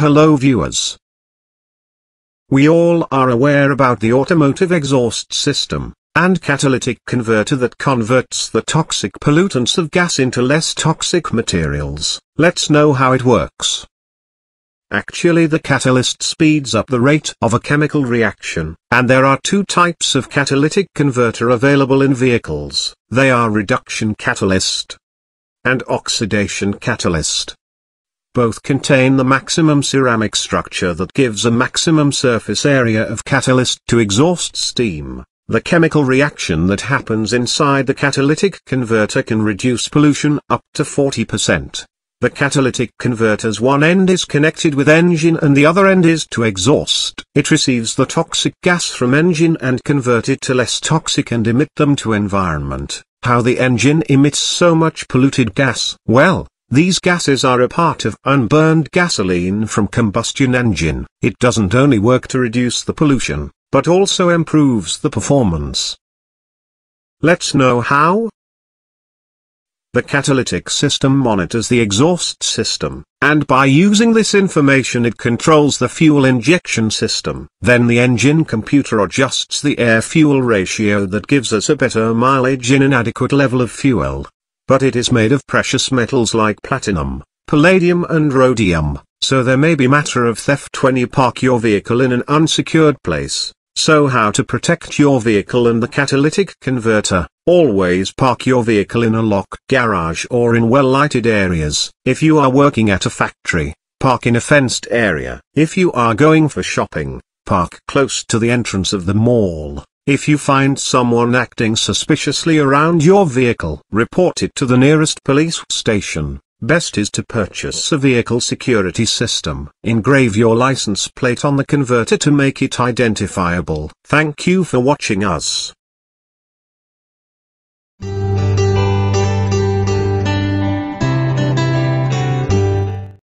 Hello viewers. We all are aware about the automotive exhaust system, and catalytic converter that converts the toxic pollutants of gas into less toxic materials. Let's know how it works. Actually the catalyst speeds up the rate of a chemical reaction, and there are two types of catalytic converter available in vehicles. They are reduction catalyst and oxidation catalyst both contain the maximum ceramic structure that gives a maximum surface area of catalyst to exhaust steam. The chemical reaction that happens inside the catalytic converter can reduce pollution up to 40%. The catalytic converter's one end is connected with engine and the other end is to exhaust. It receives the toxic gas from engine and convert it to less toxic and emit them to environment. How the engine emits so much polluted gas? Well, these gases are a part of unburned gasoline from combustion engine. It doesn't only work to reduce the pollution, but also improves the performance. Let's know how? The catalytic system monitors the exhaust system, and by using this information it controls the fuel injection system. Then the engine computer adjusts the air-fuel ratio that gives us a better mileage in an adequate level of fuel but it is made of precious metals like platinum, palladium and rhodium, so there may be matter of theft when you park your vehicle in an unsecured place. So how to protect your vehicle and the catalytic converter. Always park your vehicle in a locked garage or in well-lighted areas. If you are working at a factory, park in a fenced area. If you are going for shopping, park close to the entrance of the mall. If you find someone acting suspiciously around your vehicle, report it to the nearest police station. Best is to purchase a vehicle security system. Engrave your license plate on the converter to make it identifiable. Thank you for watching us.